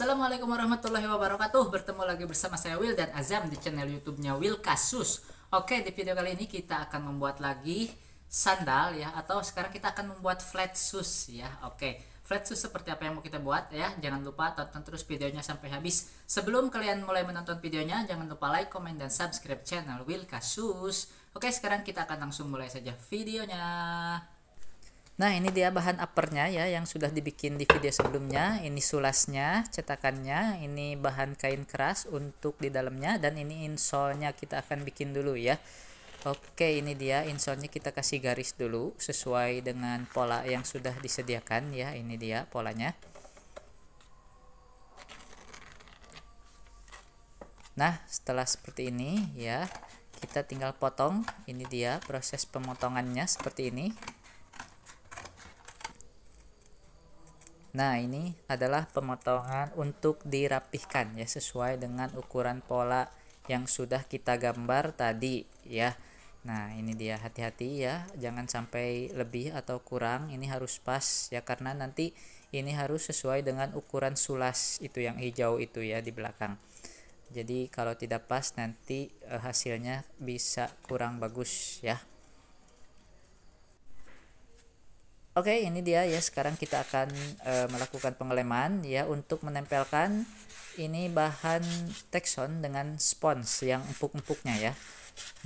Assalamualaikum warahmatullahi wabarakatuh Bertemu lagi bersama saya Will dan Azam di channel YouTube-nya Will Kasus Oke di video kali ini kita akan membuat lagi sandal ya Atau sekarang kita akan membuat flat shoes ya Oke flat shoes seperti apa yang mau kita buat ya Jangan lupa tonton terus videonya sampai habis Sebelum kalian mulai menonton videonya Jangan lupa like, komen, dan subscribe channel Will Kasus Oke sekarang kita akan langsung mulai saja videonya Nah ini dia bahan uppernya ya yang sudah dibikin di video sebelumnya. Ini sulasnya, cetakannya, ini bahan kain keras untuk di dalamnya dan ini insolnya kita akan bikin dulu ya. Oke ini dia insolnya kita kasih garis dulu sesuai dengan pola yang sudah disediakan ya. Ini dia polanya. Nah setelah seperti ini ya kita tinggal potong. Ini dia proses pemotongannya seperti ini. Nah, ini adalah pemotongan untuk dirapihkan ya sesuai dengan ukuran pola yang sudah kita gambar tadi ya. Nah, ini dia hati-hati ya, jangan sampai lebih atau kurang. Ini harus pas ya karena nanti ini harus sesuai dengan ukuran sulas itu yang hijau itu ya di belakang. Jadi kalau tidak pas nanti eh, hasilnya bisa kurang bagus ya. Oke, okay, ini dia ya. Sekarang kita akan e, melakukan pengeleman ya untuk menempelkan ini bahan tekson dengan spons yang empuk-empuknya ya.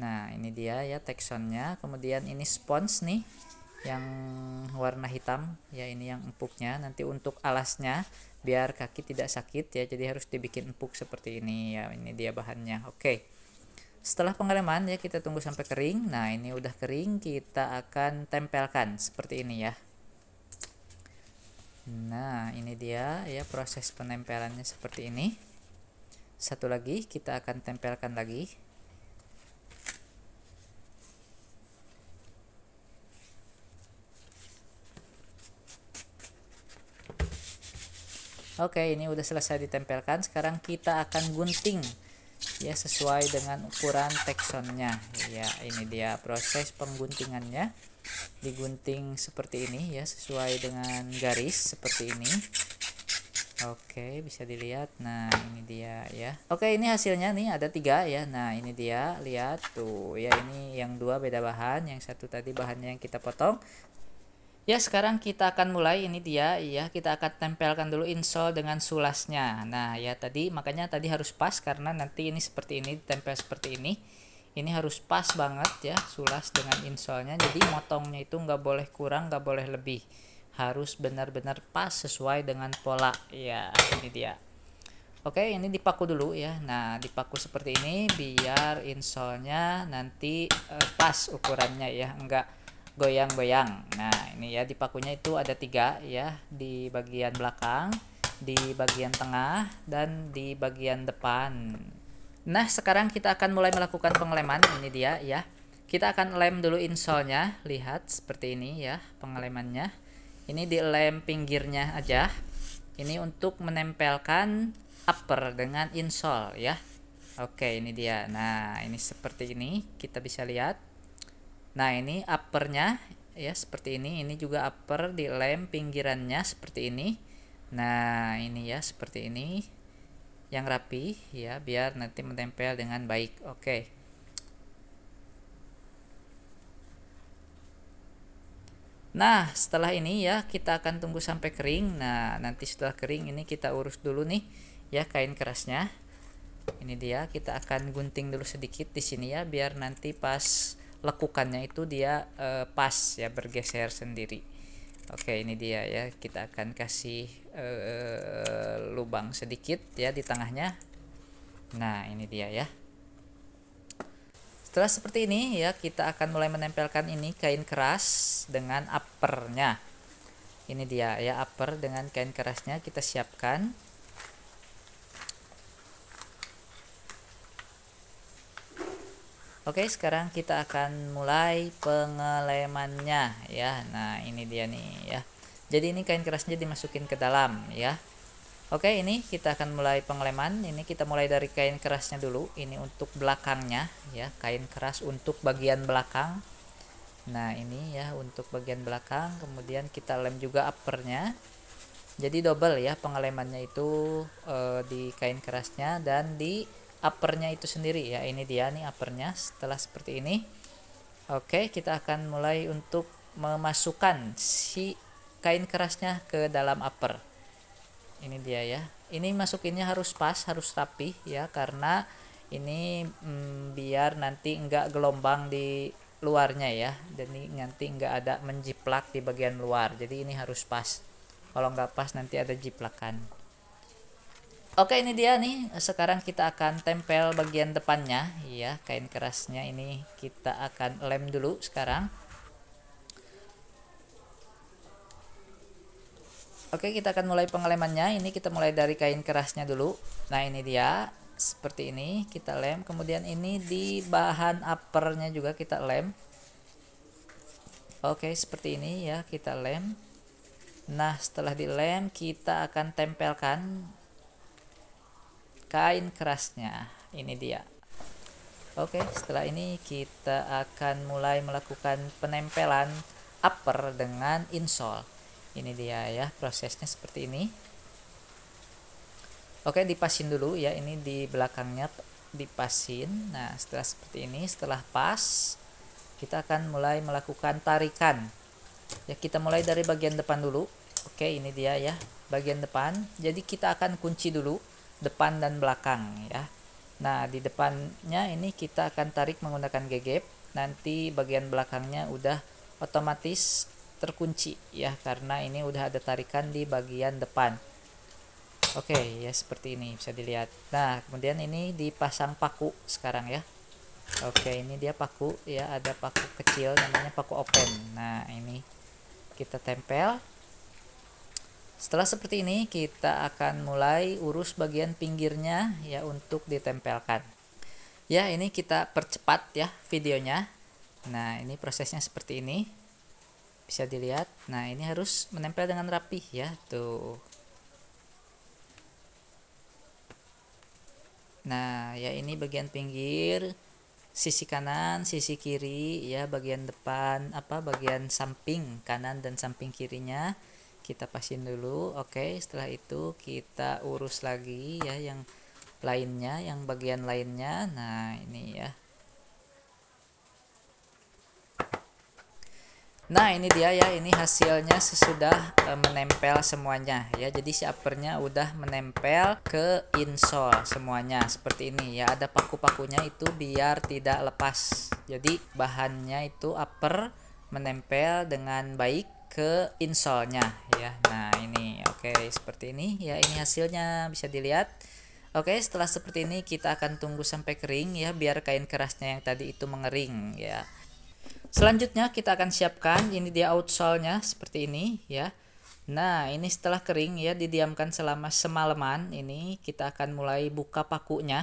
Nah, ini dia ya teksonnya. Kemudian ini spons nih yang warna hitam ya ini yang empuknya nanti untuk alasnya biar kaki tidak sakit ya jadi harus dibikin empuk seperti ini ya ini dia bahannya oke okay setelah pengereman ya kita tunggu sampai kering nah ini udah kering kita akan tempelkan seperti ini ya nah ini dia ya proses penempelannya seperti ini satu lagi kita akan tempelkan lagi Oke, ini udah selesai ditempelkan. Sekarang kita akan gunting ya sesuai dengan ukuran teksonnya ya ini dia proses pengguntingannya digunting seperti ini ya sesuai dengan garis seperti ini Oke, bisa dilihat. Nah, ini dia ya. Oke, ini hasilnya nih ada tiga ya. Nah, ini dia. Lihat tuh ya. Ini yang dua beda bahan. Yang satu tadi bahannya yang kita potong. Ya, sekarang kita akan mulai ini dia ya, kita akan tempelkan dulu insole dengan sulasnya. Nah, ya tadi makanya tadi harus pas karena nanti ini seperti ini tempel seperti ini. Ini harus pas banget ya sulas dengan insolnya. Jadi motongnya itu nggak boleh kurang, nggak boleh lebih. Harus benar-benar pas sesuai dengan pola. Ya, ini dia. Oke, ini dipaku dulu ya. Nah, dipaku seperti ini biar insolnya nanti eh, pas ukurannya ya, enggak goyang-goyang. Nah, ini ya di pakunya itu ada tiga ya, di bagian belakang, di bagian tengah, dan di bagian depan. Nah, sekarang kita akan mulai melakukan pengeleman. Ini dia ya. Kita akan lem dulu insolnya. Lihat seperti ini ya pengelemannya. Ini di lem pinggirnya aja. Ini untuk menempelkan upper dengan insol ya. Oke, ini dia. Nah, ini seperti ini. Kita bisa lihat Nah, ini uppernya ya seperti ini. Ini juga upper di lem pinggirannya seperti ini. Nah, ini ya seperti ini. Yang rapi ya biar nanti menempel dengan baik. Oke. Nah, setelah ini ya kita akan tunggu sampai kering. Nah, nanti setelah kering ini kita urus dulu nih ya kain kerasnya. Ini dia, kita akan gunting dulu sedikit di sini ya biar nanti pas lekukannya itu dia uh, pas ya bergeser sendiri oke ini dia ya kita akan kasih uh, lubang sedikit ya di tengahnya nah ini dia ya setelah seperti ini ya kita akan mulai menempelkan ini kain keras dengan uppernya ini dia ya upper dengan kain kerasnya kita siapkan Oke, sekarang kita akan mulai pengelemannya ya. Nah, ini dia nih ya. Jadi ini kain kerasnya dimasukin ke dalam ya. Oke, ini kita akan mulai pengeleman. Ini kita mulai dari kain kerasnya dulu. Ini untuk belakangnya ya, kain keras untuk bagian belakang. Nah, ini ya untuk bagian belakang. Kemudian kita lem juga uppernya. Jadi double ya pengelemannya itu e, di kain kerasnya dan di uppernya itu sendiri ya ini dia nih uppernya setelah seperti ini oke kita akan mulai untuk memasukkan si kain kerasnya ke dalam upper ini dia ya ini masukinnya harus pas harus rapi ya karena ini mm, biar nanti enggak gelombang di luarnya ya dan ini nanti enggak ada menjiplak di bagian luar jadi ini harus pas kalau enggak pas nanti ada jiplakan Oke ini dia nih sekarang kita akan tempel bagian depannya ya kain kerasnya ini kita akan lem dulu sekarang Oke kita akan mulai pengelemannya ini kita mulai dari kain kerasnya dulu nah ini dia seperti ini kita lem kemudian ini di bahan uppernya juga kita lem Oke seperti ini ya kita lem nah setelah dilem kita akan tempelkan kain kerasnya ini dia oke setelah ini kita akan mulai melakukan penempelan upper dengan insole ini dia ya prosesnya seperti ini oke dipasin dulu ya ini di belakangnya dipasin nah setelah seperti ini setelah pas kita akan mulai melakukan tarikan ya kita mulai dari bagian depan dulu oke ini dia ya bagian depan jadi kita akan kunci dulu depan dan belakang ya. Nah, di depannya ini kita akan tarik menggunakan gegep. Nanti bagian belakangnya udah otomatis terkunci ya karena ini udah ada tarikan di bagian depan. Oke, okay, ya seperti ini bisa dilihat. Nah, kemudian ini dipasang paku sekarang ya. Oke, okay, ini dia paku ya, ada paku kecil namanya paku open. Nah, ini kita tempel setelah seperti ini kita akan mulai urus bagian pinggirnya ya untuk ditempelkan. Ya ini kita percepat ya videonya. Nah ini prosesnya seperti ini. Bisa dilihat. Nah ini harus menempel dengan rapi ya tuh. Nah ya ini bagian pinggir sisi kanan, sisi kiri ya bagian depan apa bagian samping kanan dan samping kirinya kita pasin dulu oke okay, setelah itu kita urus lagi ya yang lainnya yang bagian lainnya nah ini ya nah ini dia ya ini hasilnya sesudah e, menempel semuanya ya jadi si uppernya udah menempel ke insole semuanya seperti ini ya ada paku-pakunya itu biar tidak lepas jadi bahannya itu upper menempel dengan baik ke insolnya ya nah ini oke okay, seperti ini ya ini hasilnya bisa dilihat oke okay, setelah seperti ini kita akan tunggu sampai kering ya biar kain kerasnya yang tadi itu mengering ya selanjutnya kita akan siapkan ini dia outsole-nya seperti ini ya nah ini setelah kering ya didiamkan selama semalaman ini kita akan mulai buka pakunya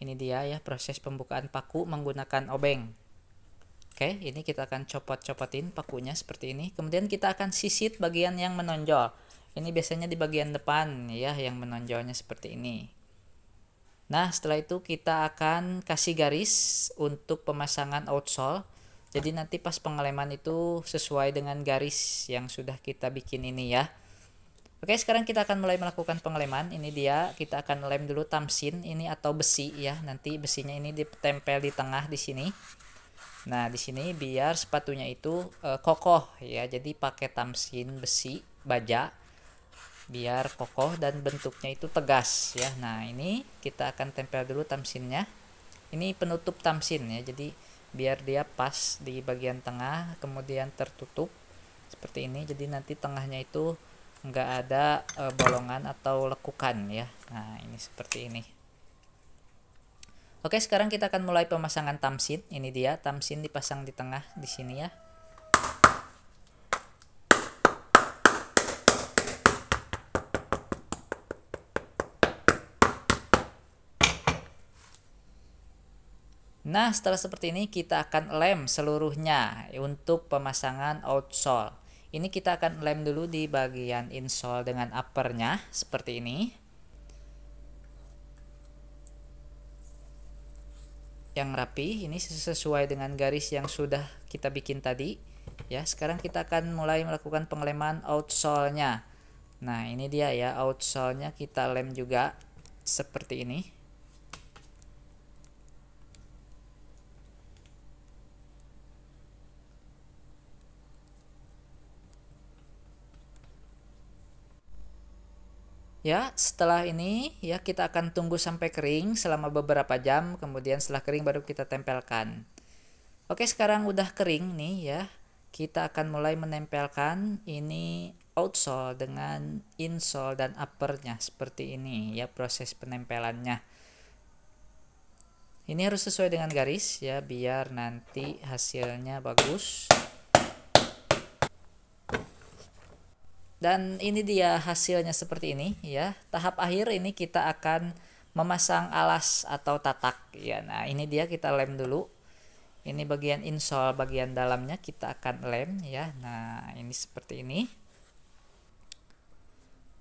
ini dia ya proses pembukaan paku menggunakan obeng Oke, ini kita akan copot-copotin pakunya seperti ini. Kemudian kita akan sisit bagian yang menonjol. Ini biasanya di bagian depan ya yang menonjolnya seperti ini. Nah, setelah itu kita akan kasih garis untuk pemasangan outsole. Jadi nanti pas pengeleman itu sesuai dengan garis yang sudah kita bikin ini ya. Oke, sekarang kita akan mulai melakukan pengeleman. Ini dia, kita akan lem dulu tamsin ini atau besi ya. Nanti besinya ini ditempel di tengah di sini. Nah, di sini biar sepatunya itu e, kokoh ya. Jadi pakai tamsin besi baja biar kokoh dan bentuknya itu tegas ya. Nah, ini kita akan tempel dulu tamsinnya. Ini penutup tamsin ya. Jadi biar dia pas di bagian tengah kemudian tertutup seperti ini. Jadi nanti tengahnya itu enggak ada e, bolongan atau lekukan ya. Nah, ini seperti ini. Oke, sekarang kita akan mulai pemasangan tamsin. Ini dia, tamsin dipasang di tengah di sini ya. Nah, setelah seperti ini kita akan lem seluruhnya untuk pemasangan outsole. Ini kita akan lem dulu di bagian insole dengan uppernya seperti ini. yang rapi ini sesuai dengan garis yang sudah kita bikin tadi ya sekarang kita akan mulai melakukan pengeleman outsole-nya nah ini dia ya outsole-nya kita lem juga seperti ini Ya, setelah ini ya kita akan tunggu sampai kering selama beberapa jam, kemudian setelah kering baru kita tempelkan. Oke, sekarang udah kering nih ya. Kita akan mulai menempelkan ini outsole dengan insole dan uppernya seperti ini ya proses penempelannya ini harus sesuai dengan garis ya biar nanti hasilnya bagus Dan ini dia hasilnya seperti ini ya. Tahap akhir ini kita akan memasang alas atau tatak ya. Nah, ini dia kita lem dulu. Ini bagian insole bagian dalamnya kita akan lem ya. Nah, ini seperti ini.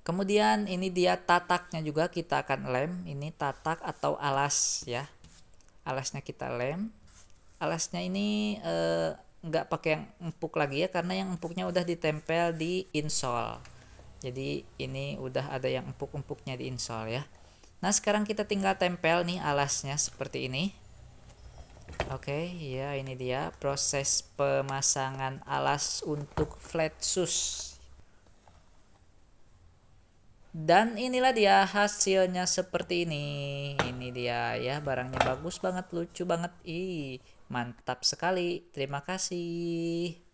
Kemudian ini dia tataknya juga kita akan lem. Ini tatak atau alas ya. Alasnya kita lem. Alasnya ini eh, nggak pakai yang empuk lagi ya karena yang empuknya udah ditempel di insole jadi ini udah ada yang empuk-empuknya di insole ya nah sekarang kita tinggal tempel nih alasnya seperti ini oke okay, ya ini dia proses pemasangan alas untuk flat shoes dan inilah dia hasilnya seperti ini ini dia ya barangnya bagus banget lucu banget ih Mantap sekali. Terima kasih.